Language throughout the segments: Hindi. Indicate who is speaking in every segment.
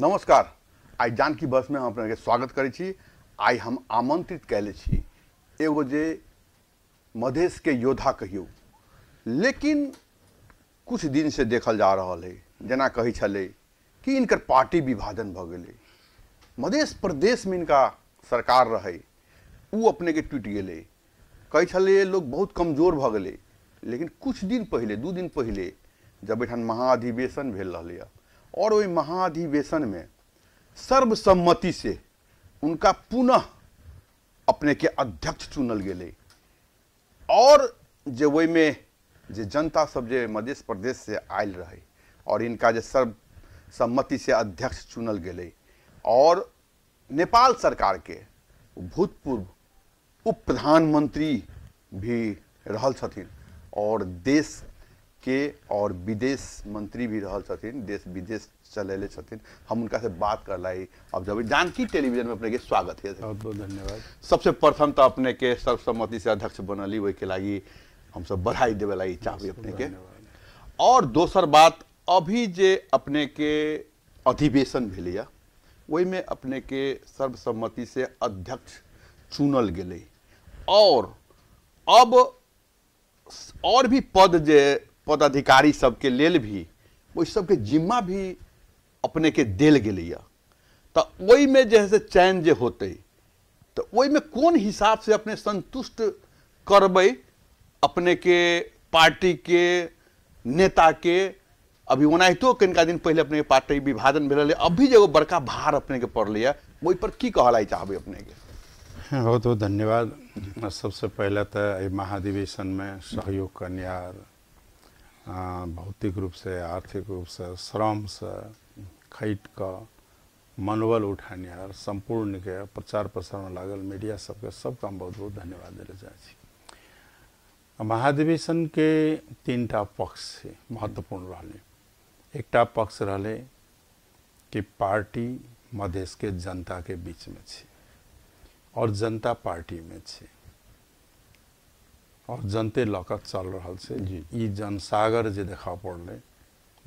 Speaker 1: नमस्कार आई जानकी बस में हम अपने स्वागत करे छी हम आमंत्रित कैले छी एगो जे मधेश के योद्धा कहियो लेकिन कुछ दिन से देखल जा रहा है जना कही छले कि इनकर पार्टी विभाजन भ गेले मधेश प्रदेश में इनका सरकार रहे उ अपने के टूट गेले कही छले लोग बहुत कमजोर भ गेले लेकिन कुछ दिन पहले दू दिन पहले जब एठान महाअधिवेशन भेल है और वही महाधिवेशन में सर्वसम्मति से उनका पुनः अपने के अध्यक्ष चुनल गए और जो वही में जे जनता सब जे मध्य प्रदेश से आयल रहे और इनका जो सर्व सम्मति से अध्यक्ष चुनल गए और नेपाल सरकार के भूतपूर्व उप प्रधानमंत्री भी रहल और देश के और विदेश मंत्री भी रहल छथिन देश विदेश चलेले छथिन हम उनका से बात कर लाई अब जब जानकी टेलीविजन में अपने के स्वागत है बहुत बहुत धन्यवाद सबसे प्रथम तो अपने के सर्वसम्मति से अध्यक्ष बनली वही के लागी हम सब बधाई देवे लाई चाहिए अपने के और दोसर बात अभी जे अपने के अधिवेशन भेलिया वही में अपने के सर्वसम्मति से अध्यक्ष चुनल गए और अब और भी पद जे पदाधिकारी सबके लेल भी वो सबके जिम्मा भी अपने के दिल तऽ तो वही में जैसे चयन जे वही में कौन हिसाब से अपने संतुष्ट पार्टी के नेता के अभी ओनाहितो कनिका दिन पहले अपने पार्टी विभाजन भेल अभी जो बड़का भार अपने के अपनेके पड़लैए पर की कहलाइ अपने के
Speaker 2: हाँ, बहुत बहुत धन्यवाद सबसे पहले तो महाधिवेशन में सहयोग कन्यार भौतिक रूप से आर्थिक रूप श्रम से खट कऽ मनोबल संपूर्ण के प्रचार प्रसार में लागल मीडिया सबके सब काम बहुत बहुत धन्यवाद देल महाधिवेशन के तीन टा पक्ष महत्वपूर्ण एक एकटा पक्ष रहा कि पार्टी मधेश के बीच में छे और जनता पार्टी में छे और जनते लकत चल रहा से जन सागर जो देखा पड़ने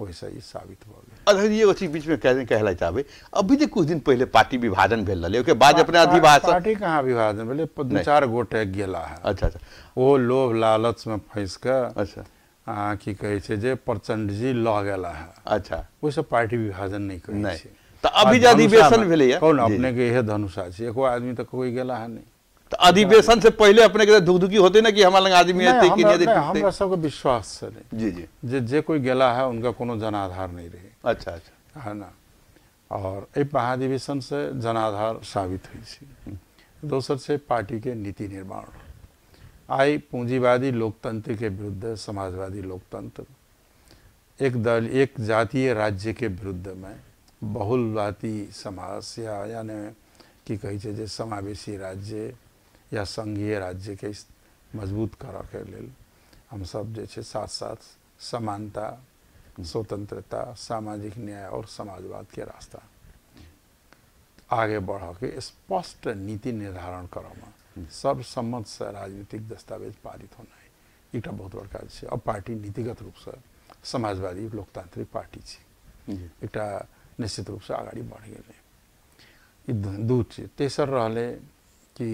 Speaker 2: वैसे ही साबित भ गए
Speaker 1: अगर ये उसी बीच में कहने कहला चाहे अभी तो कुछ दिन पहले पार्टी विभाजन भेल रही ओके बाद अपने अधिवास पार्टी कहाँ विभाजन भेले दू चार गोटे गेला है
Speaker 2: अच्छा अच्छा वो लोभ लालच में फंस के अच्छा आ, की कहे जे प्रचंड जी ल गेला है अच्छा वैसे पार्टी विभाजन नहीं कर अभी अधिवेशन कौन अपने के यह धनुषा एको आदमी तो कोई गेला है नहीं तो अधिवेशन
Speaker 1: से पहले अपने के दुखी होते ना कि हमारा आदमी आते कि नहीं
Speaker 2: सब को विश्वास है जी जी जे जे कोई गला है उनका कोनो जनाधार नहीं रहे अच्छा अच्छा है ना और ए महाधिवेशन से जनाधार साबित हुई दोसर से पार्टी के नीति निर्माण आई पूंजीवादी लोकतंत्र के विरुद्ध समाजवादी लोकतंत्र एक दल एक जातीय राज्य के विरुद्ध में बहुलवादी समाज या यानी कि कहे समावेशी राज्य या संघीय राज्य के मजबूत करऽके हम सब जे साथ साथ समानता स्वतंत्रता सामाजिक न्याय और समाजवाद के रास्ता आगे के स्पष्ट नीति निर्धारण सर्वसम्मत से राजनीतिक दस्तावेज पारित होना एक बहुत बड़का छै अब पार्टी नीतिगत रूप से समाजवादी लोकतांत्रिक पार्टी छै एक निश्चित रूप से अगड़ी बढ़ गए दू चीज तेसर रहलै कि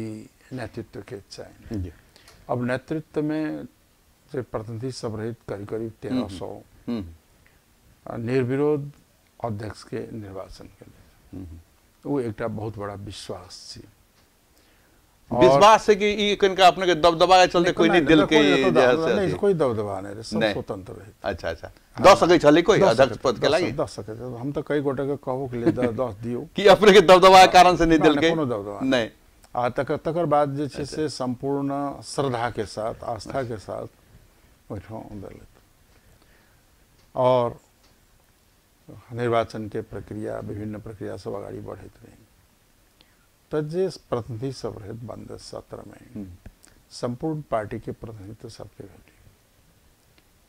Speaker 2: नेतृत्व के चाहिए अब नेतृत्व में से प्रतिनिधि सब रहित करीब करीब तेरह हम्म, सौ हम्म। निर्विरोध अध्यक्ष के निर्वाचन के लिए हम्म, वो एक बहुत बड़ा विश्वास थी विश्वास
Speaker 1: है कि ये कनका अपने के दबदबा के चलते कोई नहीं दिल के तो नहीं कोई दबदबा नहीं सब स्वतंत्र रहे अच्छा अच्छा हाँ। दस सके छले कोई अध्यक्ष पद के लागि
Speaker 2: दस सके हम तो कई गोटे के कहो के लिए दस दियो कि अपने के दबदबा के कारण से नहीं दिल के कोनो दबदबा नहीं आ तक तकर बाद जे छै से सम्पूर्ण के साथ के साथ और निर्वाचन के प्रक्रिया विभिन्न प्रक्रिया सब अगाडि बढैत रही तो प्रतिनिधि सब सत्र में हम्म। संपूर्ण पार्टी के प्रतिनिधित्व सबके भेटै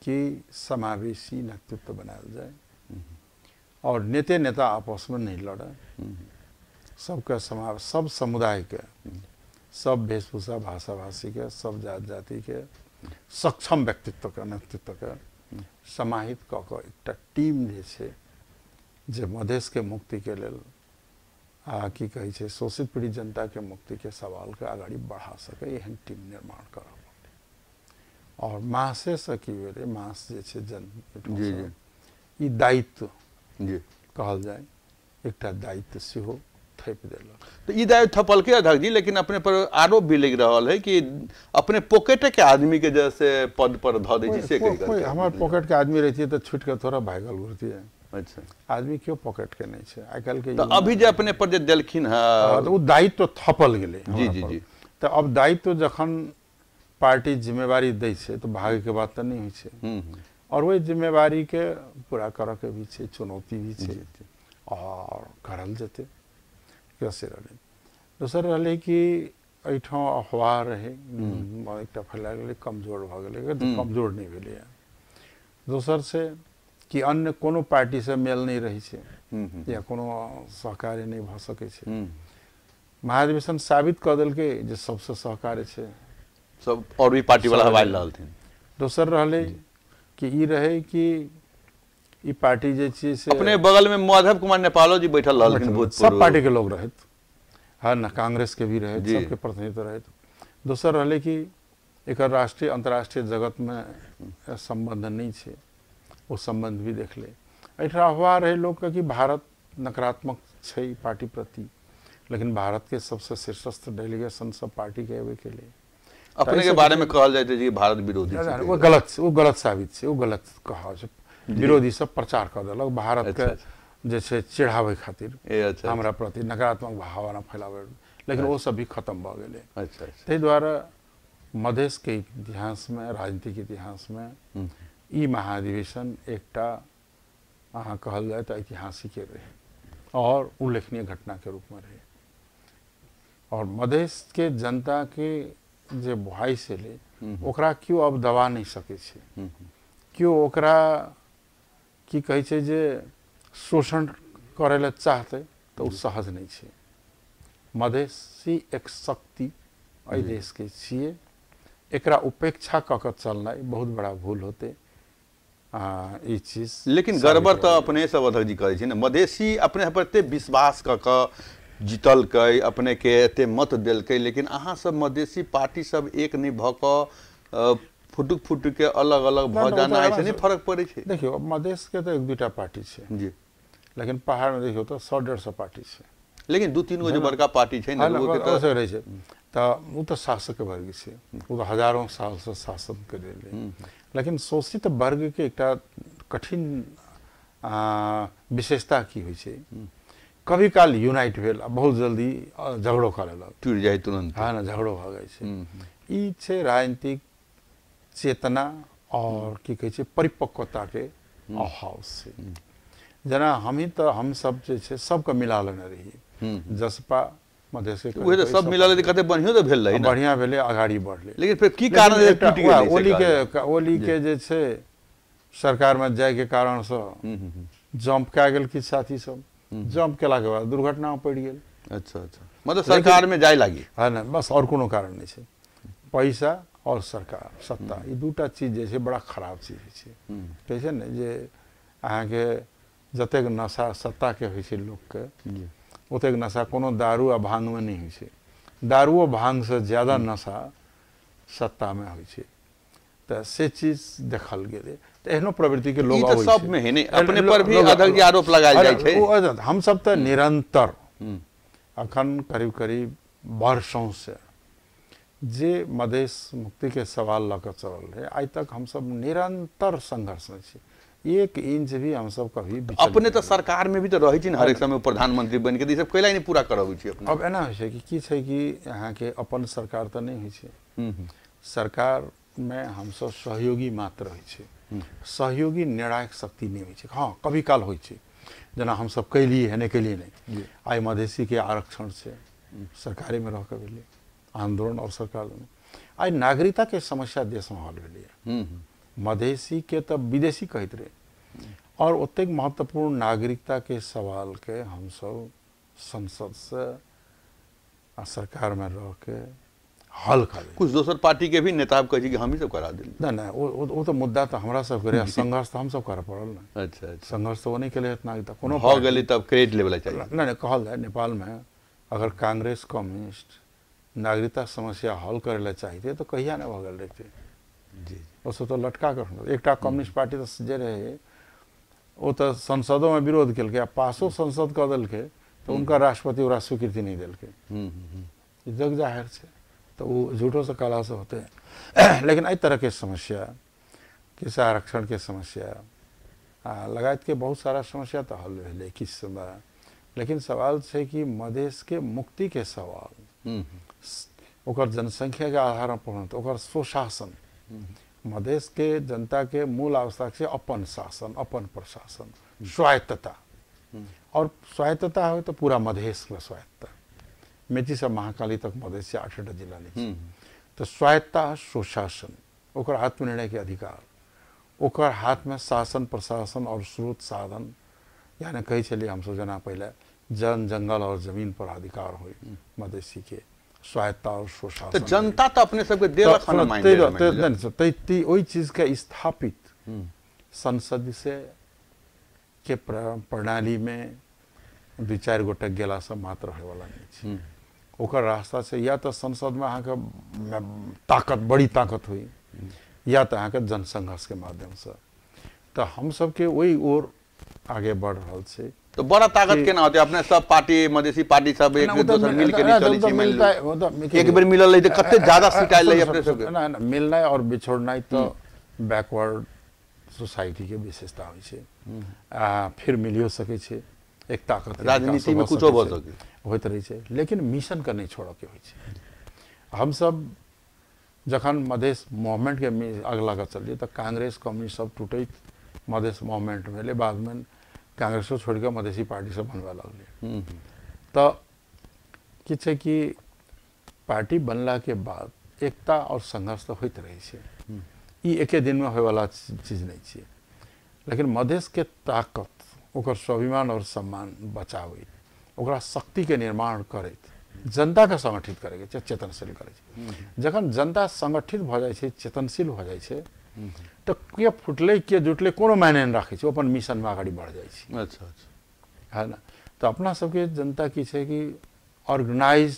Speaker 2: कि समावेशी नेतृत्व बनाया जाए हम्म। और नेते नेता आपस में नहीं लड़े हम्म। सबके समाज सब समुदाय के सब वेशभूषा भाषा भाषी के सब जात जाति के सक्षम व्यक्तित्व के नेतृत्व के समाहित क के एक टीम जे मधेश के मुक्ति के लिए आ की कहे छै शोषित पीड़ित के सवाल के अगाडि बढ़ा सके एहन टीम निर्माण कर और मासे से की मास जे छे जन ई दायित्व कहल जाए एक दायित्व हो
Speaker 1: थप दिल तो ई थपलके अध्यक्ष जी लेकिन अपने पर आरोप भी लग रहा है कि अपने पॉकेट के आदमी के जैसे पद पर धा दी से हमारे
Speaker 2: पॉकेट के आदमी रहती है तो छूट के थोड़ा भागल घुरती है अच्छा आदमी क्यों पॉकेट के नहीं है आई कल के तो अभी
Speaker 1: जो अपने पर जो दिलखिन तो
Speaker 2: दायित्व थपल गए जी जी जी तो अब दायित्व जखन पार्टी जिम्मेवारी दै छै तो भाग के बात तो नहीं
Speaker 1: हो
Speaker 2: और वही जिम्मेवारी के पूरा करके भी चुनौती भी और करल जेतै यसेर अली दोसर रहलै कि एहिठाम अफवाह रहै हम्म। एकटा फैला गेलै कमजोर भऽ गेलै हम्म। कमजोर नहि भेलैए दोसर से कि अन्य कोनो पार्टीसँ मेल नहि रहै छै हम्म, या कोनो सहकार्य नहि भऽ सकै छै महाधिवेशन साबित कऽ देलकै जे सबसँ सहकार्य छै
Speaker 1: सब और भी पार्टी वाला हवाई लाल थे
Speaker 2: दोसर रहलै कि ई रहे कि
Speaker 1: ई पार्टी जे से अपने बगल में माधव कुमार नेपालो जी बैठल रहलखिन अच्छा, सब पार्टी के
Speaker 2: लोग रहत हँ न कांग्रेस के भी रहत सबके प्रतिनिधित्व रहत दोसर रहले कि एक राष्ट्रीय अंतर्राष्ट्रीय जगत में संबंध नहीं है वो संबंध भी देख ले अफवाह रहे लोग का कि भारत नकारात्मक है पार्टी प्रति लेकिन भारत के सबसे शीर्षस्थ डेलीगेशन सब पार्टी के अवे के लिए अपने तो के बारे में
Speaker 1: कहा जाते भारत विरोधी वो गलत
Speaker 2: वो गलत साबित है वो गलत कहा विरोधी सब प्रचार कर दिलक भारत के जैसे अच्छा, अच्छा। जे खातिर अच्छा, हमारा प्रति नकारात्मक भावना फैलाव लेकिन वो सब भी खत्म गए ते द्वारा ताहि के इतिहास में राजनीतिक इतिहास में हम्म। ई महाधिवेशन एक अहाँ कहल जाए तो ऐतिहासिके रहे और उल्लेखनीय घटना के रूप में रहे और मधेश के जनता के जे वॉइस एल हम्म। ओकरा क्यों अब दबा नहीं सके क्यों ओकरा कि कहै छै जे शोषण करै लए चाहतै तऽ ओ हम्म। सहज नहि छै मधेसी एक शक्ति एहि हम्म। देशके छियै एकरा उपेक्षा कऽ कऽ चलनाइ बहुत बड़ा भूल होतै ई
Speaker 1: चीज लेकिन गड़बड़ तऽ सब अधक जी करै छै ने मधेसी अपने पर विश्वास कऽ कऽ जीतलकै अपनेके एते मत देलकै लेकिन अहाँसभ मधेसी सब एक नहि भऽ कऽ फुटुक फुटुक के अलग अलग भऽ जाना एहिसँ नहि
Speaker 2: फरक पड़ै छै देखियौ मधेशके तऽ एक दूटा पार्टी है जी लेकिन में देखियो तो सौ डेढ़ सौ पार्टी है लेकिन दू तीन गो जे बड़का पार्टी छै ने हाँ, हम्म। शासक वर्ग छै हजारों साल से शासन कर हम्म। लेकिन शोषित वर्ग के एक कठिन विशेषता की होइ हम्म। कभी काल यूनाइट भेल बहुत जल्दी झगड़ो कर लग टुटि जाइ तुरन्त हँ ने झगड़ो भऽ जाइ राजनीतिक चेतना और की कहै छै परिपक्वता के हम्म।
Speaker 1: अभाव से
Speaker 2: जेना तो हम हमसभ जे छै सभके मिला लेने रहियै हम्म, हम्म। जसपा उहे तऽ सब मिला लेते
Speaker 1: कते बढ़ियो तऽ भेल रहै बढ़िया भेलै अगाड़ी बढ़लै लेकिन फिर की कारण टूटि गेलै ओली के ओली के
Speaker 2: जे छै सरकारमे जाइके कारणसँ जम्प कए गेल किछु साथी सब जम्प केलाके बाद दुर्घटना पड़ि गेल
Speaker 1: अच्छा अच्छा मतलब सरकारमे जाय लागी हँ
Speaker 2: नहि बस और कोनो कारण नहीं छै पैसा और सरकार सत्ता ये दूटा चीज जे छै बड़ा खराब चीज है हम्म। कैसे न छै ने जे अहाँके जतेक नशा सत्ता के होइ छै के ओतेक नशा कोनो दारू आ भांग भाङ्गमे नहि होइ छै भांग से ज्यादा हम्म। नशा सत्तामे होइ छै तऽ से चीज देखल गेलै तऽ एहनो प्रवृत्तिके लोक अबै छै सबमे है नहि अपने पर भी अधक जे आरोप लगाएल जाइ छै हमसब तऽ हम्म। निरन्तर अखन करीब करीब वर्षों से जे मधेश
Speaker 1: मुक्ति के सवाल
Speaker 2: लऽ कऽ चलल रहे
Speaker 1: आइ तक हमसब
Speaker 2: निरन्तर संघर्षमे छी एक इंच भी हम सब कभी अपने
Speaker 1: तो सरकार में भी तो रहे हर एक समय प्रधानमंत्री बन के सब कैला नहीं पूरा कर अब एना
Speaker 2: हो कि अहाँ के अपन सरकार तो नहीं हो सरकार में हम सब सहयोगी मात्र हो हम्म। सहयोगी निर्णायक शक्ति नहीं हो हाँ कभी काल होइ जना हम सब कैलिए नहीं कैलिए नहीं आई मधेशी के आरक्षण से हम्म। सरकारी में रह के आंदोलन और सरकार नागरिकता के समस्या देश में हल हम्म,
Speaker 1: हम्म।
Speaker 2: मधेसी के तब तो विदेशी कहते रहे और ओतेक महत्वपूर्ण सब संसद
Speaker 1: से सरकार में रह के हल कर कुछ दोसर पार्टी के भी नेता कि हम ही सब करा दिल
Speaker 2: ना ना वो वो तो मुद्दा तो हमारा सब करे संघर्ष तो हम सब कर पड़ल
Speaker 1: ना अच्छा, अच्छा।
Speaker 2: संघर्ष तो नहीं केले इतना कोनो हो तब क्रेडिट लेवल चाहिए नहीं ना नेपाल में अगर कांग्रेस कम्युनिस्ट नागरिकता समस्या हल करे चाहते चाहिए तो कहिया ना भगल रहते जी उसको तो लटका कर एक हम्म। कम्युनिस्ट पार्टी तो जे रहे वो तो संसदों में विरोध कल के पासो हम्म। संसद कर दिल के तो उनका हम्म। राष्ट्रपति ओरा स्वीकृति नहीं दिल
Speaker 1: के
Speaker 2: जग जाहिर से तो वो झूठों से काला से होते हैं लेकिन अ तरह के समस्या किस आरक्षण के समस्या आ, लगात के बहुत सारा समस्या तो हल किस समय लेकिन सवाल से कि मधेश के मुक्ति के सवाल ओकर जनसंख्या के आधार पर ओकर सुशासन मधेश हम्म। के जनता के मूल आवश्यक से अपन शासन अपन प्रशासन हम्म। स्वायत्तता हम्म। और स्वायत्तता हो तो पूरा मधेश में स्वायत्तता मेची से महाकाली तक मधेश से आठटा जिला नहीं तो स्वायत्ता सुशासन ओकर आत्मनिर्णय के अधिकार ओकर हाथ में शासन प्रशासन और स्रोत साधन यानी कही चलिए हम जना पहले जन जंगल और जमीन पर अधिकार हो मधेशी के स्वायत्ता और सुशासन तो जनता तो अपने सबके तो देव तो तो चीज का स्थापित हम्म। संसद से के प्रणाली में दू चार गोटे गला से मात्र होय वाला नहीं हम्म। ओकर रास्ता से या तो संसद में अहाँ ताकत बड़ी ताकत हुई हम्म। या तो अहाँ जनसंघर्ष के माध्यम से तो हम सबके वही ओर
Speaker 1: आगे बढ़ रहा है तो बड़ा ताकत के ना होते अपने सब पार्टी मधेसी पार्टी सब एक दूसरे मिल के नहीं चली मिल एक बार तो मिला रही कते ज्यादा सिटाइल ले अपने सब
Speaker 2: ना ना मिलना और बिछोड़ना तो बैकवर्ड सोसाइटी के विशेषता हुई छै हम्म। आ फिर मिलियो सके छै एक ताकत राजनीति में कुछ हो सकै होइत रहै छै लेकिन मिशन के नहीं के होइ हम सब जखन मधेस मूवमेंट के अगला चल चलिए तो कांग्रेस कम्युनिस्ट सब टूटैत मधेश मूवमेंट भेलै में काँग्रेसको छोडेर मधेसी पार्टीसँग बनवा लागले त कि छै कि पार्टी बनलाके बाद एकता और संघर्ष तो होइत रहै छै हम्म। ई एके दिनमे होइवला चीज नहीं छियै लेकिन के ताकत ओकर स्वाभिमान और सम्मान बचाबैत ओकरा शक्तिके निर्माण करैत जनता के संगठित छै चेतनशील करै हम्म, हम्म। जखन जनता संगठित भ जाइ चेतनशील भ जाइ तो किए फुटल किए जुटल को मायने नहीं रखे अपन मिशन में अगड़ी बढ़ जाए अच्छा अच्छा है ना तो अपना सबके जनता की है कि ऑर्गेनाइज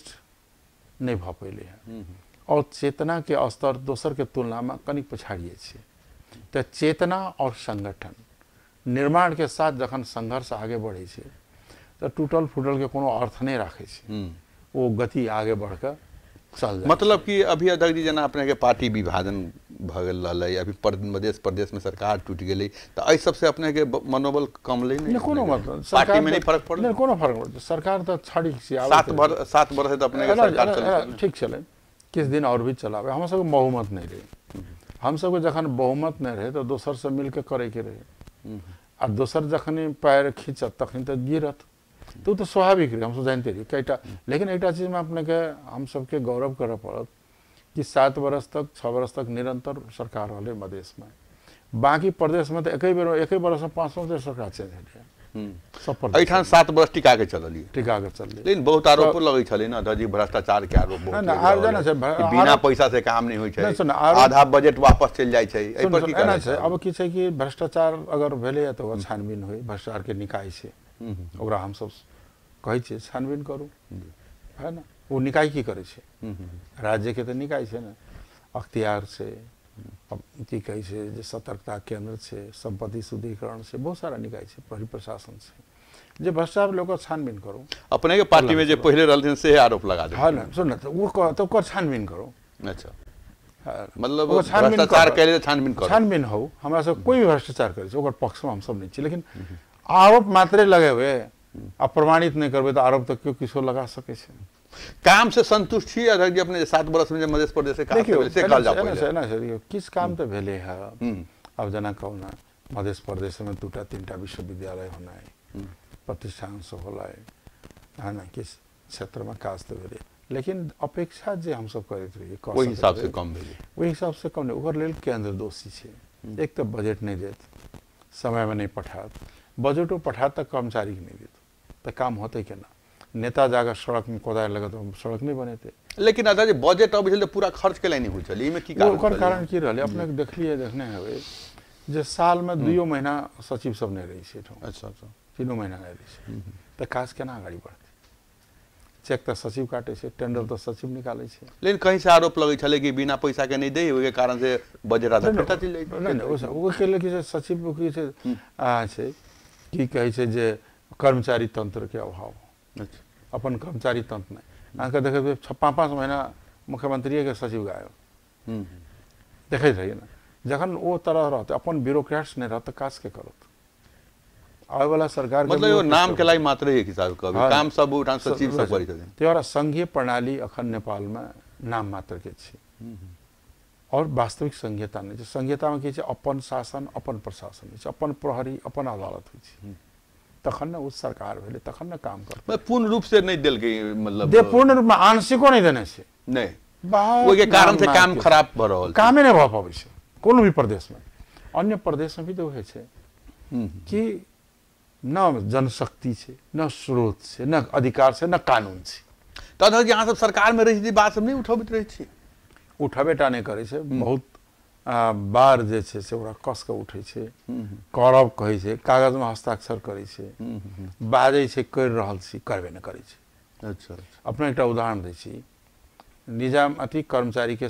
Speaker 2: नहीं भा पैल है और चेतना के स्तर दोसर के तुलना में कनिक पछाड़िए तो चेतना और संगठन निर्माण के साथ जखन संघर्ष आगे बढ़े तो टूटल फूटल के कोनो अर्थ नहीं रखे वो गति आगे बढ़कर मतलब
Speaker 1: कि अभी अध्यक्ष जी जना अपने के पार्टी विभाजन भगल अभी मध्य प्रदेश में सरकार टूटि तो अ सबसे अपने के मनोबल कम ले नहीं फर्क पड़े कोनो फर्क पड़े सरकार तो छड़ी सात बर है तो अपने
Speaker 2: ठीक चले किस दिन और भी चलावे हम सब बहुमत नहीं रहे हम सब जखन बहुमत नहीं रहे तो दोसर से मिलकर करे के रहे हम्म। आ दोसर जखनी पैर खींचत तखनी तो गिरत तो तो स्वाभाविक रहे हमसब जानिते रही कईटा लेकिन एक चीज़ में अपने के हम के गौरव करे पड़त कि सात वर्ष तक छः वर्ष तक निरंतर सरकार हल मधेश में बाकी प्रदेश में तो एक बेर एक बरस में पाँच पाँच बेर सरकार चेंज है एहिठाम
Speaker 1: सात वर्ष टिका के चललियै टिका के चललियै लेकिन बहुत आरोप लगै छलै ने दर्जी भ्रष्टाचार के आरोप बहुत ना आर जानै छै बिना पैसा से काम नहि होइ छै आधा बजट वापस चल जाइ छै एहि पर की करै
Speaker 2: छै अब की छै कि भ्रष्टाचार अगर भेलै त ओ छानबीन होइ भ्रष्टाचार के निकाय छै हम सब कहे छानबीन करू हम्म। है ना वो निकाय की करे छे हम्म, हम्म, राज्य के तो निकाय छे ना अख्तियार से की कहे छे जे सतर्कता केंद्र छै संपत्ति शुद्धिकरण से बहुत सारा निकाय छै प्रशासन
Speaker 1: से
Speaker 2: जे भ्रष्टाचार लोग छानबीन करू
Speaker 1: अपने के पार्टी में जे पहले रल दिन से आरोप लगा दे हां ना
Speaker 2: सुन त ओकर तो ओकर छानबीन करू
Speaker 1: अच्छा मतलब भ्रष्टाचार के लिए छानबीन करू छानबीन
Speaker 2: हो हमरा से कोई भ्रष्टाचार करे छे ओकर पक्ष में हम सब नहीं छी लेकिन आरोप માત્ર लगे हुए आप प्रमाणित नहीं करबे तो आरोप तो क्यों किसो लगा
Speaker 1: सके छे काम से संतुष्ट छी अगर जी अपने सात बरस में मध्य प्रदेश से काम से से काल जा है ना
Speaker 2: सर ये किस काम हम्म। पे भेले है हम्म। अब जना कहो ना मध्य प्रदेश में दूटा तीनटा विश्वविद्यालय होना है हम्म। प्रतिष्ठान से होला है है ना किस क्षेत्र में काज तो भेले लेकिन अपेक्षा जे हम सब करते तो रहिए वही हिसाब से कम भेले वही हिसाब से कम नहीं ओकर लेल केंद्र दोषी छे एक तो बजट नहीं देत समय में नहीं पठात बजेटो पठा त कर्मचारी के त काम होतै के नेता जाकर
Speaker 1: सड़क में लगा त सड़क नै बने लेकिन दादा बजेट अब पुरा पूरा खर्च के नै हुन्छ की कारण ओकर कारण की रहले अपने
Speaker 2: देखलिए देखने हवे जे साल में महिना सचिव
Speaker 1: सब नै रहेछ ठाउँ अच्छा अच्छा तीनों महीना त
Speaker 2: रही काज केना अगाडि बढ़ते चेक त सचिव काटे छै टेंडर त सचिव निकालै छै
Speaker 1: लेकिन कहीं से आरोप लगै छले कि बिना पैसा के नै दे कारण से बजेट आधार फेटा चल जाए नहीं नहीं ओ
Speaker 2: के सचिव के
Speaker 1: छै
Speaker 2: की कहै छै जे कर्मचारी तंत्र के अभाव अच्छा। अपन कर्मचारी तंत्र नहीं अहाँके देखबै पाँच पाँच महीना के सचिव गायब
Speaker 1: हम्म, हम्म। देखैत रहियै ने
Speaker 2: जखन ओ तरह रहतै अपन ब्यूरोक्रेट्स नहि रहत काज के करत आबैवला सरकार मतलब यो नाम के लाई मात्र एक
Speaker 1: हिसाब के अभी काम सब उठान सचिव सब करै छथिन
Speaker 2: त्यौरा संघीय प्रणाली अखन नेपाल में नाम मात्र के छै हम्म, और वास्तविक संहिता नहि छै संहितामे की छै अपन शासन अपन प्रशासन होइ अपन प्रहरी अपन अदालत होइ तखन न ओ सरकार भेलै तखन न काम
Speaker 1: करतै पूर्ण रूप से नहि देलकै मतलब दे पूर्ण रूपमे आंशिको नहि देने छै नहि के कारण से काम खराब भ
Speaker 2: रहल कामे नै भ पबै छ कोनो भी प्रदेशमे अन्य प्रदेशमे भी तऽ होइ छै कि न जनशक्ति छ न स्रोत छ न अधिकार छ न कानून छै तहन सरकार सरकारमे रहै छी बात सब नै उठबैत रहै छी उठबेटाने नहीं छै हम्म। बहुत बार जे छै से कस कऽ उठै हम्म, हम्म। करब कहै छै कागजमे हस्ताक्षर करै छै बाजै करबे नहीं करै छै अच्छा, अच्छा अपना एकटा उदाहरण दै छी निजाम अति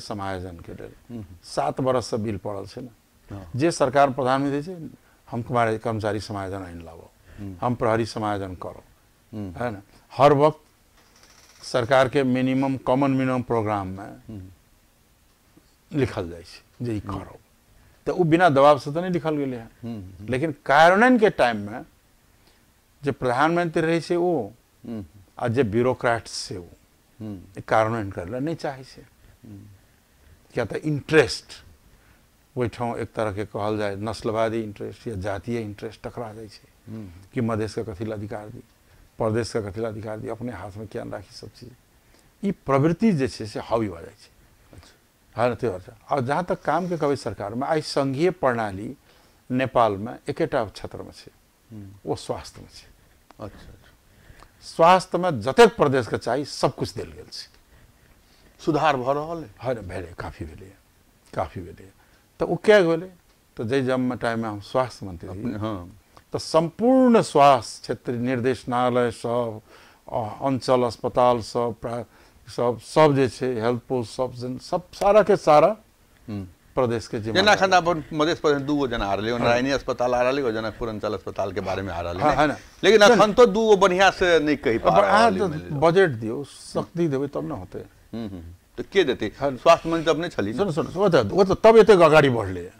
Speaker 2: समायोजन के लिए सात बरस से बिल पड़ल छै ने जे सरकार प्रधानमंत्री दै छै हम कर्मचारी समायोजन आन लाबो हम प्रहरी समायोजन करो है ना हर वक्त सरकार के मिनिमम कॉमन मिनिमम प्रोग्राम में लिखल जाए छै जे ई करब तऽ ओ बिना दबावसँ तऽ नहि लिखल गेलै हँ हम्म, हम्म, हम्म। लेकिन टाइम में जे प्रधानमंत्री रहे से वो आ जे ब्यूरोक्रेट्स से वो कार्यान्वयन करै लए नहि चाहै छै किया तऽ इंटरेस्ट ओहिठाम एक के कहल जाए नस्लवादी इंटरेस्ट या जातीय इंटरेस्ट टकरा जाए छै कि मधेश का कथिला अधिकार दी प्रदेश का कथिला अधिकार दी अपने हाथ में क्या राखी सब चीज ई प्रवृत्ति जे से हावी हो जाए होइन त्यो अब जहाँ तक काम के कवि सरकारमा आइ सङ्घीय प्रणाली नेपालमा एकैटा क्षेत्रमा छ ओ स्वास्थ्यमा छ अच्छा स्वास्थ्यमा जतेक प्रदेशके सब सभकिछु देल गेल छ सुधार भऽ रहल होइन भेलै काफी भेलै काफी भेलै तऽ ओ किएक भेलै तऽ जाहि जम्मा टाइममे स्वास्थ्य मन्त्री हँ तऽ सम्पूर्ण स्वास्थ्य क्षेत्र निर्देशनालय सब अञ्चल अस्पताल सब सब सब जैसे हेल्थ पोस्ट सब सब सारा के सारा
Speaker 1: हम्म। प्रदेश के जिम्मा जना खंडा पर मधेश प्रदेश दू गो जना आ रही नारायणी हाँ। अस्पताल आ रही जनकपुर अंचल अस्पताल के बारे में आ रही है हाँ, हाँ, लेकिन अखन तो दू गो बढ़िया से नहीं कही पा बजट
Speaker 2: दियो शक्ति देवे तब ना होते
Speaker 1: तो के देते स्वास्थ्य मंत्री तब नहीं छली सुन सुन
Speaker 2: वो तो तब एते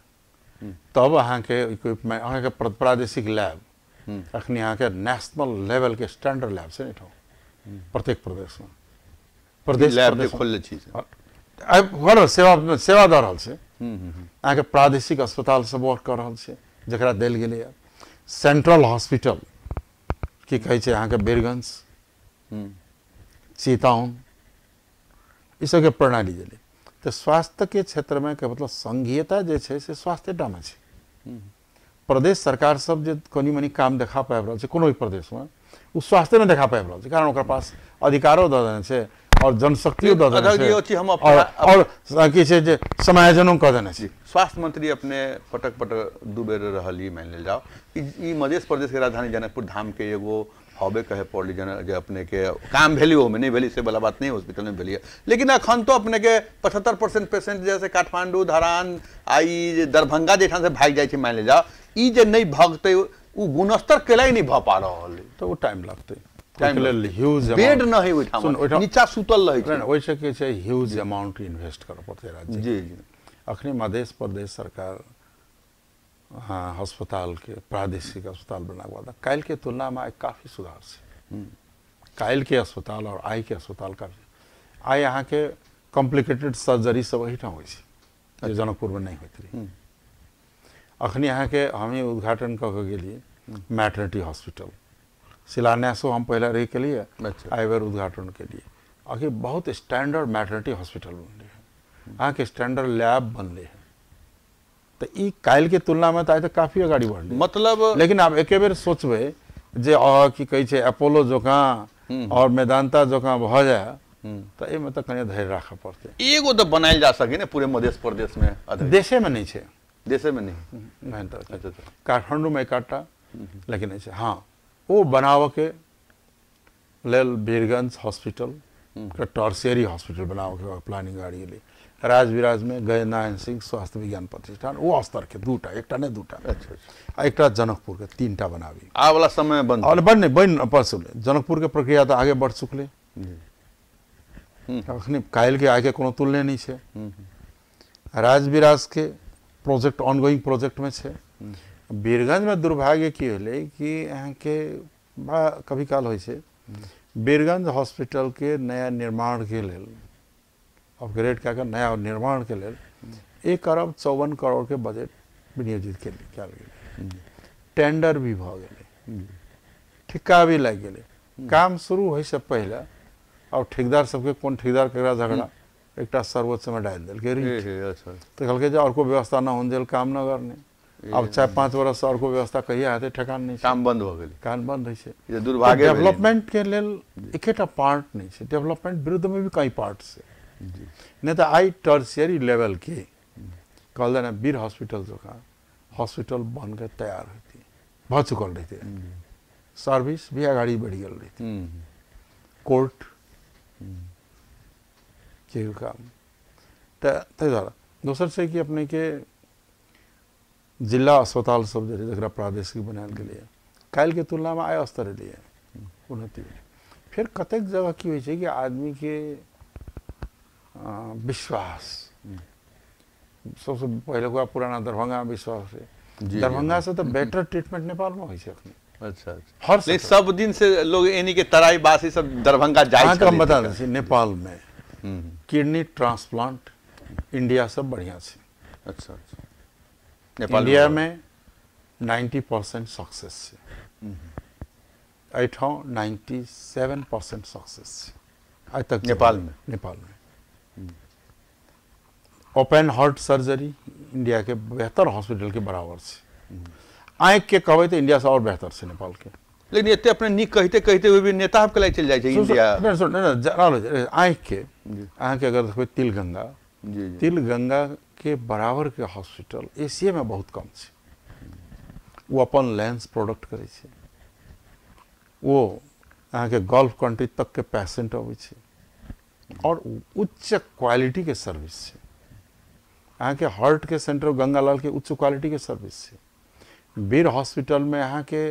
Speaker 2: तब हम्म। के इक्विपमेंट के प्रादेशिक लैब अखन के नेशनल लेवल के स्टैंडर्ड लैब से नहीं हम्म। प्रत्येक प्रदेश में प्रदेश लैब खोल्ने छी घर वर्क कर रहल छै जकरा देल गेलैए सेंट्रल हॉस्पिटल की कहे छै अहाँके बीरगंज सीताउन प्रणाली दिल तो स्वास्थ्य के क्षेत्र में के मतलब संघीयता जे स्वास्थ्य से में प्रदेश सरकार सब जे कनि मनि काम देखा पाबि है कोई प्रदेश में उ स्वास्थ्य स्वास्थ्यमे देखा पाबि रहा है कारण पास अधिकारों दें और जनशक्ति और देने देने
Speaker 1: स्वास्थ्य मंत्री अपने पटक पटक दू रही मान ई जाओ मध्य प्रदेश के राजधानी जनकपुर धाम के एगो हबे कहे पड़ी जन जे अपने के काम भेली में नहीं भेली से वाला बात नहीं हॉस्पिटल में भेली है लेकिन अखन तो अपने के पचहत्तर परसेंट पेशेंट जैसे काठमांडू धरान आई दरभंगा जैठान से भाग जाए मान ले जाओ नहीं भगते वो गुणस्तर कैला ही नहीं भ पा रहा तो वो टाइम लगते
Speaker 2: ह्यूज अमाउंट इन्वेस्ट करऽ पड़तै राज्य जी मध्य प्रदेश सरकार हाँ, अस्पताल के प्रादेशिक अस्पताल बनाके बाद काल्हि के तुलना में आई काफ़ी सुधार से हम्म। कल के अस्पताल और आई के अस्पताल काफ़ी आई अहाँ के कॉम्प्लिकेटेड सर्जरी सब ओहिठाम होइ छै जनकपुर में नहीं होती रही हम्म। अखनी अहाँ के हमें उद्घाटन कऽ के गेलियै मैटर्निटी हॉस्पिटल शिलान्यास हम पहले रही के लिए अच्छा। आए उद्घाटन के लिए आखिर बहुत स्टैंडर्ड मैटर्निटी हॉस्पिटल बन रही है यहाँ के स्टैंडर्ड लैब बन रही है तो ये कायल के तुलना में तो आज तक काफ़ी आगाड़ी बढ़ल मतलब लेकिन आप एक बेर सोचबे जे की कही छे अपोलो जोका हम्म। और मैदानता जोका भ जाए हम्म।
Speaker 1: तो ये में तो कहीं धैर्य रखे पड़ते एगो तो बनाए जा सके ना पूरे मध्य प्रदेश में
Speaker 2: देशे में नहीं है
Speaker 1: देशे में नहीं अच्छा, अच्छा। काठमांडू में एक हम्म,
Speaker 2: लेकिन नहीं हाँ वो बनाव के लेल बीरगंज हॉस्पिटल हम्म। का टॉर्सियरी हॉस्पिटल बनाव के प्लानिंग गाड़ी ले राज विराज में गए नारायण सिंह स्वास्थ्य विज्ञान प्रतिष्ठान वो स्तर के दूटा एक ने दूटा अच्छा, अच्छा। एक जनकपुर के तीन टा भी आ वाला समय बन और बनने बन पसुले जनकपुर के प्रक्रिया तो आगे बढ़ चुकले हम्म। हम्म। अखनी कायल के आगे कोनो तुलने नहीं है राज विराज के प्रोजेक्ट ऑनगोइंग प्रोजेक्ट में है बीरगंज में दुर्भाग्य की होले कि यहाँ के बड़ा कभी काल हो बीरगंज हॉस्पिटल के नया निर्माण के लिए अपग्रेड क्या कर नया निर्माण के लिए एक अरब चौवन करोड़ के बजट विनियोजित क्या टेंडर भी भ गए ठिका भी लग गए काम शुरू हो से पहले और ठेकेदार सबके कौन ठेकेदार ककरा झगड़ा एक सर्वोच्च में डाल दिल्क अच्छा। के तो कल के और व्यवस्था न होने दिल काम न करने अब चार पाँच वर्ष को व्यवस्था कहिया हेतै ठेकान
Speaker 1: नहीं काम बंद हो गई काम बंद है छै दुर्भाग्य
Speaker 2: डेवलपमेन्टके तो लेल एकेटा पार्ट नहि छै डेवलपमेन्ट विरुद्धमे भी कई पार्ट से नहीं तो आई टर्सियरी लेवल के जाइ ने वीर हॉस्पिटल जकाँ हॉस्पिटल बनके तैयार होइतै भऽ चुकल रहितै सर्विस भी अगाड़ी बढ़ि गेल कोर्ट के काम तऽ ताहि दुआरे दोसर छै कि जिला अस्पताल सब जरा प्रादेशिक बनाएल गए कल के तुलना में आय स्तर एल उन्नति फिर कतक जगह की हुई कि आदमी के विश्वास सबसे पहले को पुराना दरभंगा विश्वास है दरभंगा हाँ। से तो बेटर ट्रीटमेंट नेपाल में हुई
Speaker 1: अखनी अच्छा, अच्छा हर सब दिन से लोग एनी के तराई बासी सब दरभंगा जाए हम बता दें
Speaker 2: नेपाल में हम्म। किडनी ट्रांसप्लांट इंडिया सब बढ़िया से अच्छा, अच्छा। इंडिया में 90 परसेंट सक्सेस है अठों 97 परसेंट सक्सेस आज तक नेपाल में नेपाल में ओपन हार्ट सर्जरी इंडिया के बेहतर हॉस्पिटल के बराबर से आँख के कहे तो इंडिया से और बेहतर से नेपाल के
Speaker 1: लेकिन इतने अपने नीक कहते कहते हुए भी नेता आपके लिए चल जाए इंडिया
Speaker 2: आँख के आँख के अगर देखिए तिलगंगा तिलगंगा के बराबर के हॉस्पिटल एशिया में बहुत कम छे वो अपन लेंस प्रोडक्ट करे छे वो अहाँ के गल्फ कंट्री तक के पेशेंट अब और उच्च क्वालिटी के सर्विस छे अहाँ के हार्ट के सेंटर गंगालाल के उच्च क्वालिटी के सर्विस छे वीर हॉस्पिटल में अहाँ के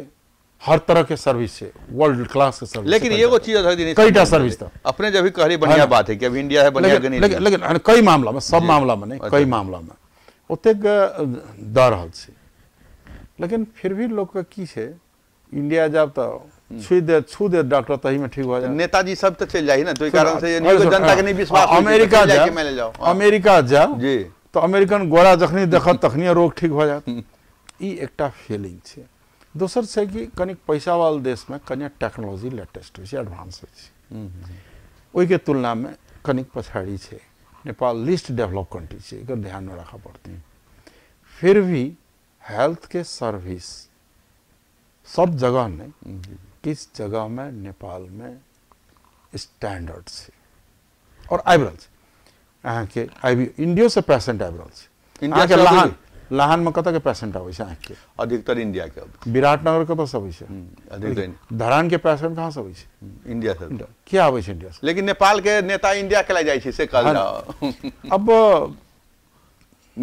Speaker 2: हर तरह के सर्विस है वर्ल्ड क्लास के सर्विस लेकिन ये वो चीज कई टा सर्विस था
Speaker 1: अपने जब कह रही बढ़िया हाँ। बात है कि अब इंडिया है बढ़िया लेकिन, लेकिन, लेकिन कई
Speaker 2: मामला में सब मामला में नहीं कई अच्छा। मामला में ओतेक तो दऽ रहल छै लेकिन फिर भी लोग का की है इंडिया जाब तो हम्म। छू दे छू दे डॉक्टर तही तो में ठीक हो जाए नेताजी सब तो चल जाए ना तो कारण से जनता के नहीं विश्वास तो अमेरिका जाओ हाँ। अमेरिका जाओ जी तो अमेरिकन गोरा जखनी देख तखनी रोग ठीक हो जाए ई हम्म। एक फीलिंग है दोसर से कि कनिक पैसा देश में कने टेक्नोलॉजी लेटेस्ट हो एडवांस हो छै ओहिके कनिक पछाड़ी है नेपाल लिस्ट डेवलप कंट्री है एक ध्यान में राखऽ पड़तै फिर भी हेल्थ के सर्विस सब जगह नहीं किस जगह में नेपाल में स्टैंडर्ड से और आबि रहल छै अहाँके आबि से पेशेंट आबि लहान लाहानमा के पेसेन्ट आबै छै आँखिके
Speaker 1: अधिकतर इन्डियाके
Speaker 2: विराटनगर कतऽसँ आबै छै हम्म, धरानके पेसेन्ट कहाँसँ आबै छै इन्डिया हम्म, किया आबै छै इन्डिया
Speaker 1: लेकिन नेपालके नेता इन्डियाके लए जाइ छै से कहल अब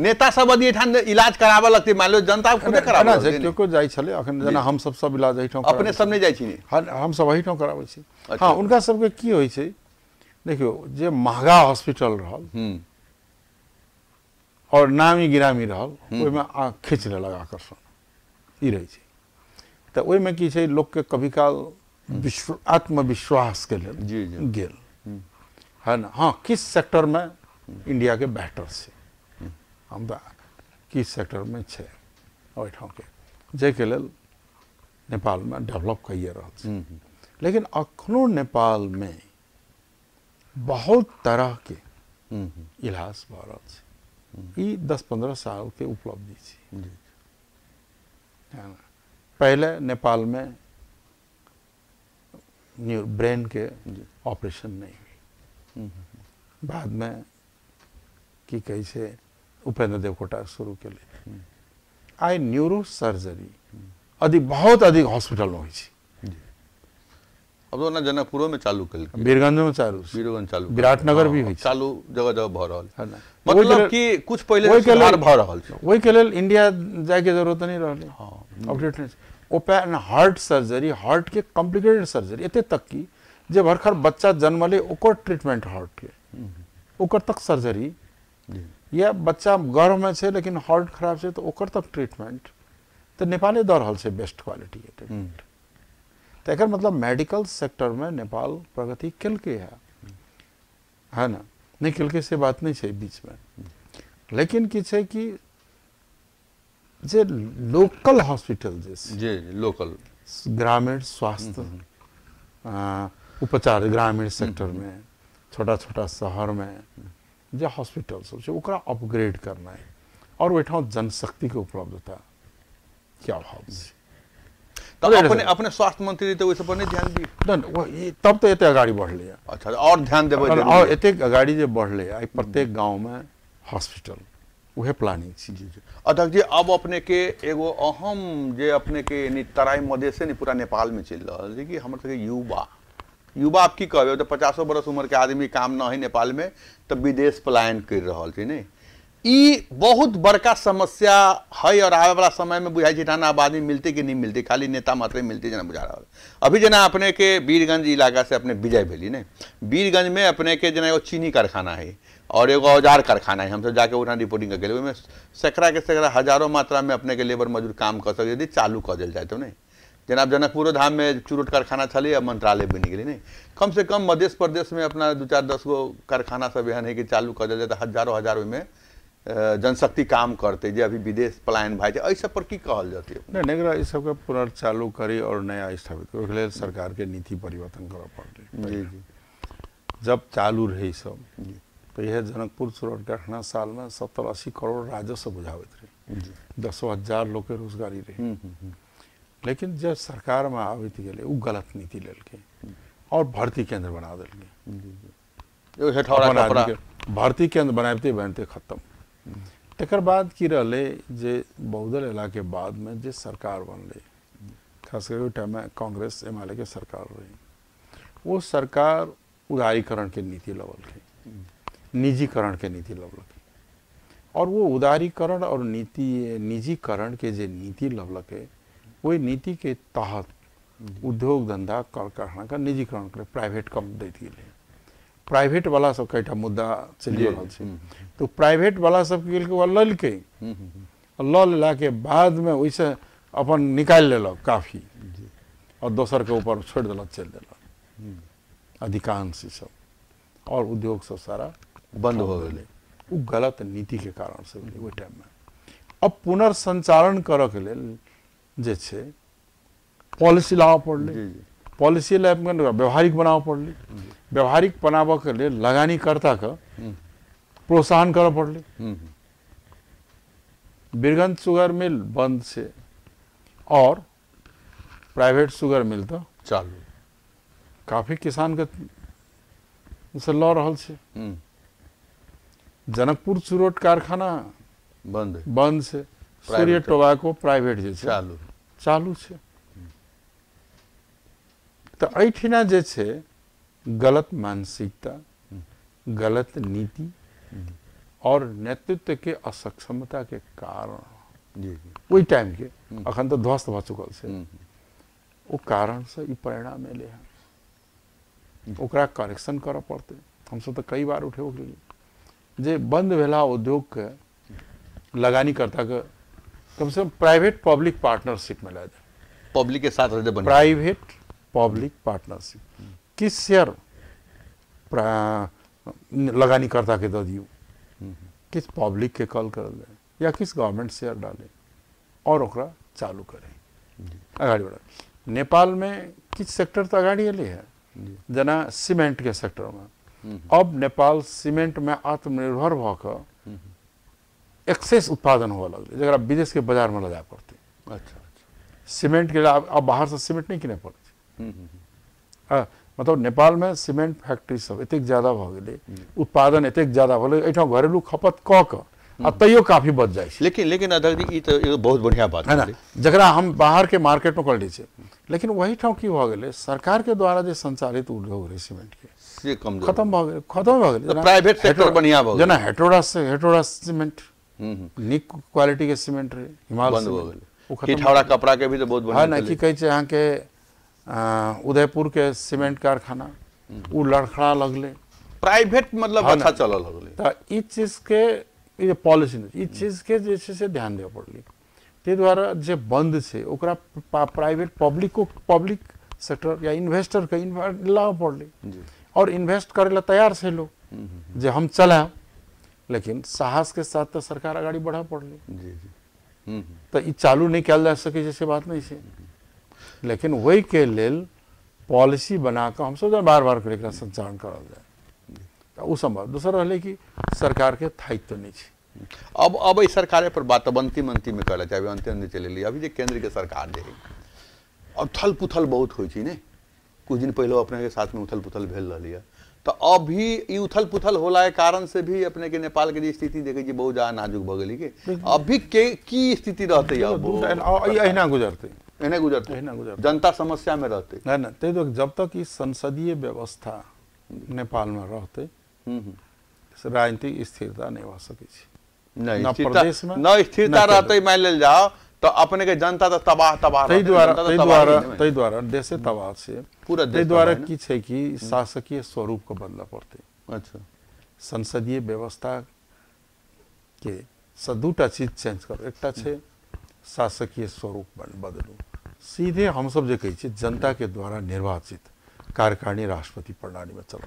Speaker 1: नेता सब यदि एहिठाम इलाज कराबऽ लगतै मानि लिअ जनता खुदे कराबै छै
Speaker 2: केओ केओ जाइ छलै एखन जेना हमसब सब इलाज एहिठाम अपने सब नहि जाइ छी हमसब एहिठाम कराबै छी अच्छा। हँ हुनका सबके की होइ छै देखियौ जे महगा हॉस्पिटल रहल हम्म। और नामी गिरामी रहा हम्म। ओहिमे आँख खींच लेलक आकर्षण ई रहै छै तऽ ओहिमे की छै कभी काल हम्म। विश्व जी जी गेल हम्म। है ना हाँ किस सेक्टर में इंडिया के बेहतर से हम किस सेक्टर में है ओहिठाम के जैके लिए नेपाल में डेवलप कैसे रहा लेकिन अखनो नेपाल में बहुत तरह के इलाज भ i 10-15 साल के उपलब्धि छी पहले नेपाल में ब्रेन के ऑपरेशन नहीं हुई mm-hmm. बाद में की कैसे उपेंद्र देवकोटा शुरू के लिए आई न्यूरो सर्जरी अधिक बहुत अधिक हॉस्पिटल में हुई
Speaker 1: अब तो ना जनकपुर में चालू कर बीरगंज में चालू बीरगंज चालू विराटनगर भी हाँ, हुई चालू जगह जगह भऽ रहा हाँ मतलब कि कुछ पहले वही भऽ रहल रहा
Speaker 2: ओहि के लेल इंडिया जाए हाँ, के जरूरत नहीं रहलै हां अपडेट नहीं ओपन हार्ट सर्जरी हार्ट के कॉम्प्लिकेटेड सर्जरी इतने तक की जे भरखर बच्चा जन्म ले ओकर ट्रीटमेंट हार्ट के ओकर तक सर्जरी या बच्चा गर्भ में छै लेकिन हार्ट खराब छै तो ओकर तक ट्रीटमेंट तो नेपाले दौर हल से बेस्ट क्वालिटी है ट्रीटमेंट तो एक मतलब मेडिकल सेक्टर में नेपाल प्रगति कलकै है है ना नहीं कलकै से बात नहीं है बीच में लेकिन की कि जे लोकल हॉस्पिटल जैसे
Speaker 1: जे लोकल
Speaker 2: ग्रामीण स्वास्थ्य हम्म, हम्म। उपचार ग्रामीण सेक्टर में छोटा छोटा शहर में जो हॉस्पिटल ओकरा अपग्रेड करना है और वही जनशक्ति के उपलब्धता क्या अभाव है
Speaker 1: अपने अपने स्वास्थ्य मंत्री त ओहिसँ पर ध्यान
Speaker 2: दियै तब त एतेक अगाडि बढले अच्छा आओर ध्यान देबै आओर एतेक अगाडि जे बढले आइ प्रत्येक गाउँमा हॉस्पिटल उहे प्लानिंग छी जी जी
Speaker 1: अध्यक्ष जी अब अपने के एगो अहम जे अपने के नि तराई से नि पूरा नेपाल में चल रहा जे कि हमर सबके युवा युवा आप की कहबे तो पचासो बरस उम्र के आदमी काम ना है नेपाल में त विदेश पलायन कर रहल है नहीं बहुत बड़का समस्या है और आवे वाला समय में बुझाई जेठाना आबादी मिलते कि नहीं मिलते खाली नेता मात्र मिलते जना बुझा रहा अभी जना अपने के बीरगंज इलाका से अपने विजय भेली ने बीरगंज में अपने के जना एगो चीनी कारखाना है और एगो औजार कारखाना है हम सब जाके उठा रिपोर्टिंग करके ओहिमे सैकड़ा के सैकड़ा हजारों मात्रा में अपने के लेबर मजदूर काम कर सकते यदि चालू कर दिल जाए तो नहीं जना जनकपुर धाम में चुरोट कारखाना छे अब मंत्रालय बनी गए नहीं कम से कम मध्य प्रदेश में अपना दू चार दस गो कारखाना सब एहन है कि चालू कर दिल जाए हजारों हजारों में जनशक्ति काम करते जे अभी विदेश पलायन भाई एहि सब पर की कहल जाते
Speaker 2: नहीं एकरा इस सबके पुनर्चालू करी और नया स्थापित कर सरकार के नीति परिवर्तन करे पड़े जी जी जब चालू रहे सब तो यह जनकपुर सुरट घटना साल में सत्तर अस्सी करोड़ राजस्व बुझावत रहे दसों हजार लोग के रोजगारी रहे हम्म, हम्म, हम्म। लेकिन जब सरकार में आबित गए वो गलत नीति लल्के और भर्ती केंद्र बना दिल्के भर्ती केंद्र बनाते बनते खत्म तकर बाद की रहले जे बहुदल अला के बाद में जे सरकार बनले खास कर टाइम में कांग्रेस एम के सरकार रही वो सरकार उदारीकरण के नीति
Speaker 1: के
Speaker 2: निजीकरण के नीति के और वो उदारीकरण और नीति निजीकरण के जे नीति के वही नीति के तहत उद्योग धंधा कारखाना का निजीकरण कर प्राइवेट कम दी गए प्राइवेट वाला सब कई मुद्दा चल हम्म, हम्म। तो प्राइवेट वाला सब के लेल लेलकै के बाद में वैसे अपन निकाल लेलक काफी और दोसर के ऊपर छोड़ दिल चल दिल हम्म। अधिकांश सब और उद्योग सब सारा बंद हो गए उ गलत नीति के कारण से ओहि टाइम में अब पुनर्संचालन करे के लिए पॉलिसी लाव पड़े पॉलिसीलाई व्यावहारिक बनाब पड़े हम्म। व्यावहारिक लगानीकर्ता के हम्म। प्रोत्साहन कर पड़े हम्म, बीरगंज सुगर मिल बंद से और प्राइवेट सुगर मिल तो चालू काफ़ी किसान के से लौ रहा से जनकपुर चुरोट कारखाना बंद बंद से सूर्य टोबैको प्राइवेट चालू चालू से तो एहिठिना जे छे गलत मानसिकता गलत नीति और नेतृत्व के असक्षमता के कारण वही टाइम के हम्म। अखन तो ध्वस्त भ चुकल हम्म। वो कारण से ये परिणाम एलै हैं हम्म। ओकरा करेक्शन करऽ पड़तै हमसभ तऽ तो कई बार उठे केलियै जे बंद भेला करता के कम से कम प्राइवेट पब्लिक पार्टनरशिप में ला जाए पब्लिक के साथ प्राइवेट पब्लिक पार्टनरशिप कि सेयर लगानीकर्ता के दियो किस पब्लिक के कॉल कर जाए या किस गवर्नमेंट शेयर डालें और ओकरा चालू करें अगड़ी बढ़ा नेपाल में किस सेक्टर तो अगड़ी अल है जना सीमेंट के सेक्टर में हम्म। अब नेपाल सीमेंट में आत्मनिर्भर भ एक्सेस हम्म। उत्पादन हुआ लगल जरा विदेश के बाजार में ले जाए पड़ते अच्छा अच्छा सीमेंट के लिए अब बाहर से सीमेंट नहीं किने पड़ते आ, हम्म, हम्म, हम्म। हाँ, मतलब में सीमेंट फैक्ट्री सब यतिक ज्यादा भले उत्पादन एतेक ज्यादा भले एहिठाम घरेलू खपत क आ तैयो काफी बच जाए
Speaker 1: लेकिन लेकिन अध्यक्ष जी तो, तो बहुत बढ़िया बात है ना
Speaker 2: जरा हम बाहर के मार्केट में कर लै लेकिन वही ठाव की भऽ गेलै सरकार के द्वारा जो संचालित उद्योग रहे सीमेंट के खत्म खत्म प्राइवेट सेक्टर बढ़िया भऽ गेलै जेना से हेटोड़ा सीमेंट निक क्वालिटी के सीमेंट रहे हिमालय कपड़ा के भी तो बहुत हाँ बढ़िया है ना कि कहे छै अहाँ के उदयपुर के सीमेंट कारखाना वो लड़खड़ा लगले प्राइवेट मतलब हाँ अच्छा चला लगले तो इस चीज के ये पॉलिसी इस चीज के जैसे से ध्यान देवे पड़ल ते द्वारा जो बंद है ओकरा प्राइवेट पब्लिक को पब्लिक सेक्टर या इन्वेस्टर के ला पड़ल और इन्वेस्ट करे ला तैयार से लोग हम्म, हम्म, हम्म। जो हम चला लेकिन साहस के साथ तो सरकार आगे बढ़ा पड़ल तो चालू नहीं कल जा सके जैसे बात नहीं है लेकिन वही के लिए पॉलिसी बना कर हम जे बार बार कर संचालन कर तो संभव
Speaker 1: दूसर ओ सम्भव दोसर रहलै कि थायित्व तो नहीं अब अब अब सरकार पर बात अब अन्तिम में कर चाहबै अन्तिम जे चलेली अभी केंद्र के सरकार जे अब थल पुथल बहुत हो कुछ ने पहले दिन के साथ में उथल पुथल भेल रहलै तो अभी ई उथल पुथल होला के कारण से भी अपने के नेपाल के स्थिति देखे बहुत ज्यादा नाजुक भगे गेलै अभी के की स्थिति रहते अहिना गुजरतै है गुजरते है गुजरते जनता समस्या में रहते है ना ते तो जब तक इस संसदीय व्यवस्था
Speaker 2: नेपाल में रहते
Speaker 1: हम्म, हम्म।
Speaker 2: राजनीतिक स्थिरता नहीं हो सके न स्थिरता रहते
Speaker 1: मान लेल जाओ तो अपने के जनता तो तबाह तबाह ताहि द्वारा ताहि तो द्वारा ताहि
Speaker 2: द्वारा देशे तबाह से हम्म। पूरा ताहि द्वारा की छे कि शासकीय स्वरूप को बदला पड़ते अच्छा संसदीय व्यवस्था के सँ चीज चेंज कर एकटा छै शासकीय स्वरूप बदलू सीधे हम सब जो कहे जनता के द्वारा निर्वाचित कार्यकारिणी राष्ट्रपति प्रणाली में चल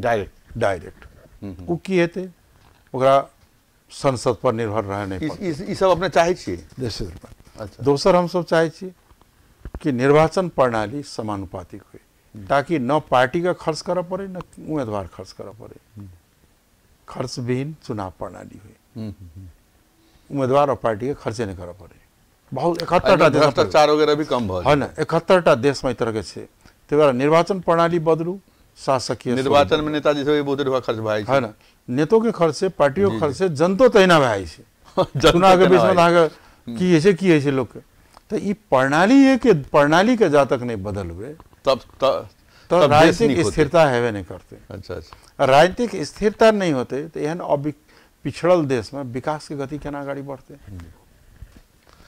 Speaker 2: डायरेक्ट डायरेक्ट वो की हेत संसद पर निर्भर रहने सब अपने चाहे छी अच्छा दोसर हम सब चाहे कि निर्वाचन प्रणाली समानुपातिक हुए हम्म। ताकि न पार्टी का खर्च करे पड़े न उम्मीदवार खर्च कर पड़े हम्म। खर्च विहीन चुनाव प्रणाली हुए हम्म, उम्मीदवार और पार्टी का खर्चे नहीं कर पड़े बहुत एकहत्तरवटा भ्रष्टाचार वगैरह भी कम भयो होइन एकहत्तरवटा देश में तरहके छै त्यही भएर निर्वाचन प्रणाली बदलू शासकीय निर्वाचन निर्वाचनमे नेताजी
Speaker 1: सबै बहुत रुपैया खर्च भाई भए होइन
Speaker 2: नेतोके खर्च छै पार्टियो खर्च छै जनतो तहिना भए छै चुनावके बीचमा अहाँके की होइ ऐसे लोग तो ये प्रणाली है कि प्रणाली के जातक नहीं बदल हुए
Speaker 1: तब तो राजनीतिक स्थिरता है वे नहीं करते अच्छा अच्छा
Speaker 2: राजनीतिक स्थिरता नहीं होते तो एहन अभी पिछड़ल देश में विकास की गति ना गाड़ी बढ़ते हैं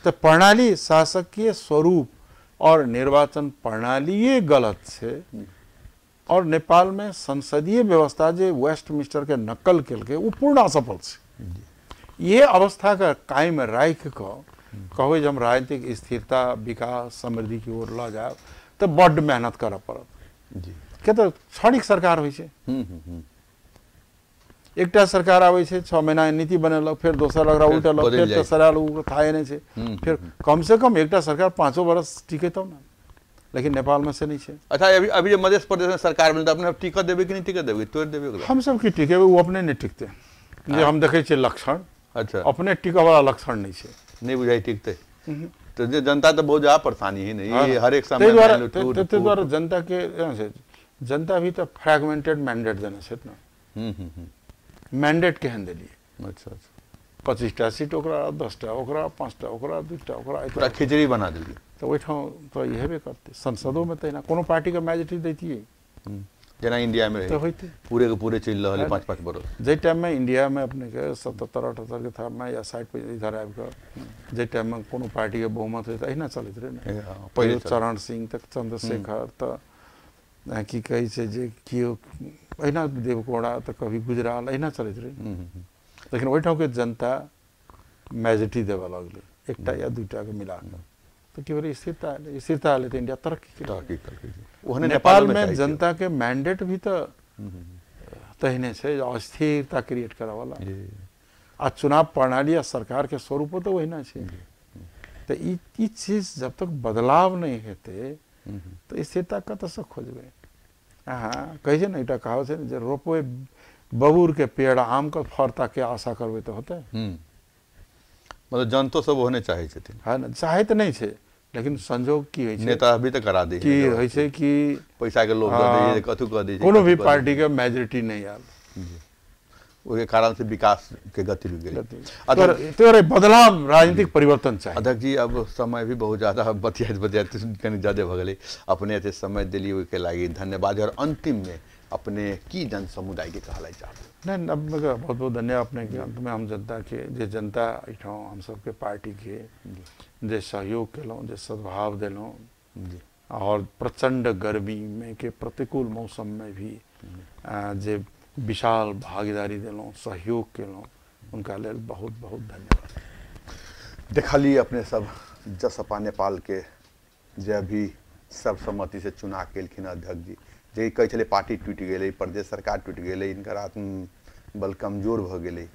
Speaker 2: तो प्रणाली शासकीय स्वरूप और निर्वाचन प्रणाली गलत है और नेपाल में संसदीय व्यवस्था जो वेस्ट मिनिस्टर के नकल कल के वो पूर्ण असफल से ये अवस्था का कायम राख कर कहो जे हम राजनीतिक स्थिरता विकास समृद्धि की ओर ल जाए तो बड्ड मेहनत करे पड़त जी तो क्षणिक सरकार हो एक सरकार आबै छै छ महीना नीति बनेलक फिर दोसर लग रहा उल्टा लग फिर सरकार थाहे नहि छै छे फिर कम से कम एकटा सरकार पाँचो वर्ष टिके तब ना लेकिन नेपाल में से नहीं छे
Speaker 1: अच्छा अभी अभी जो मध्य प्रदेश में सरकार बनी अपने टिकट देबे कि नहीं टिकट देबे तोड़ देबे हम
Speaker 2: सब की टिके वो अपने नहीं टिकते
Speaker 1: जे हम देखे लक्षण अच्छा अपने टिका वाला लक्षण नहीं छे नहीं बुझाई टिकते हम्म, हम्म। तो जे जनता तो बहुत ज्यादा परेशानी ही नहीं हर एक समय तो द्वारा
Speaker 2: जनता के जनता भी तो फ्रैगमेंटेड मैंडेट देने से ना हम्म, मैंडेट केहन देलियै अच्छा अच्छा पच्चीसटा सीट दस दसटा ओकरा पाँचटा ओकरा दूटा
Speaker 1: खिचड़ी बना देलियै
Speaker 2: तो ओहिठाम तऽ ई हेबे में संसदोमे तो तहिना कोनो पार्टीके मेजोरिटी दैतियै
Speaker 1: जेना इंडियामे रहै तो होइतै पूरे के पूरे चलि रहल पाँच पाँच बरस
Speaker 2: जाहि टाइममे इण्डियामे अपनेके सतहत्तर अठहत्तरके थापमे या साठि इधर आबि कऽ जाहि टाइममे कोनो पार्टीके बहुमत रहै तऽ तो अहिना चलैत रहै हाँ, चरण सिंह तक चंद्रशेखर हम्म। तऽ की कहै अना तो देवकोड़ा तो कभी गुजराल अना चलैत रहे हम्म, हम्म, हम्म। लेकिन के जनता मेजोरिटी देबऽ लगल एकटा या दूटाके के तऽ तो भेलै स्थिरता स्थिरता एलै तो इंडिया तरक्की नेपाल में जनता के मैंडेट भी तो तहने से अस्थिरता क्रिएट वाला आ चुनाव प्रणाली आ के स्वरूप तो वही ना छे तो चीज जब तक बदलाव नहीं हेतु तो स्थिरता से खोजबे कहै छै ने एकटा कहावत छै ने जे रोपबै बबूरके पेड़ आमके फड़ताके आशा करबे तो होते
Speaker 1: हम्म। मतलब जनतो सब ओहने चाहे छथिन
Speaker 2: हाँ ना चाहे तो नहीं है लेकिन संजोग की
Speaker 1: है नेता अभी तक करा दी की है कि पैसा के लोग दै छै हाँ, कथु कऽ दै छै कोनो भी पार्टीके मेजोरिटी नहि आयल हम्म। उसके कारण से विकास के गति रुक गई अध्यक्ष तो तो बदलाव राजनीतिक परिवर्तन चाहिए अध्यक्ष जी अब समय भी बहुत ज़्यादा बतियात बतियात कहीं ज़्यादा भग अपने से समय दिली के लागे धन्यवाद और अंतिम में अपने की जन समुदाय के कहलाई चाहते
Speaker 2: नहीं अब बहुत बहुत धन्यवाद अपने के अंत में हम जनता के जे जनता अठाँ हम सबके पार्टी के जे सहयोग कलों जे सद्भाव दिलों और प्रचंड गर्मी में के प्रतिकूल मौसम में भी जे विशाल भागीदारी दिलों सहयोग के लोग उनका लेल बहुत बहुत धन्यवाद
Speaker 1: देखा अपने सब जसपा नेपाल के जे अभी सर्वसम्मति से चुना के अल्खिन अध्यक्ष जी जे कहे पार्टी टूट गए प्रदेश सरकार टूट गए इनका आत्मबल कमजोर भ गए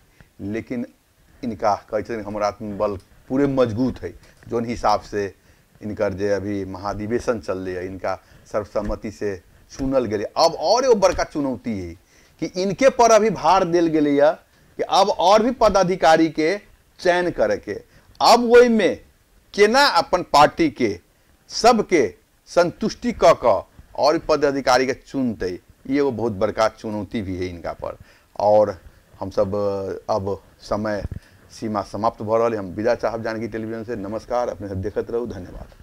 Speaker 1: लेकिन इनका कहे हमारा आत्मबल पूरे मजबूत है जोन हिसाब से इनकर जे अभी महाधिवेशन चल रही है इनका सर्वसम्मति से चुनल गए अब और बड़का चुनौती है कि इनके पर अभी भार दिल गई कि अब और भी पदाधिकारी के चयन करके अब वही में केना अपन पार्टी के सबके संतुष्टि क क और पदाधिकारी के चुनते ये एगो बहुत बड़का चुनौती भी है इनका पर और हम सब अब समय सीमा समाप्त भ रहा है हम विदा चाहब जानकी टेलीविजन से नमस्कार अपने सब देखते रहो धन्यवाद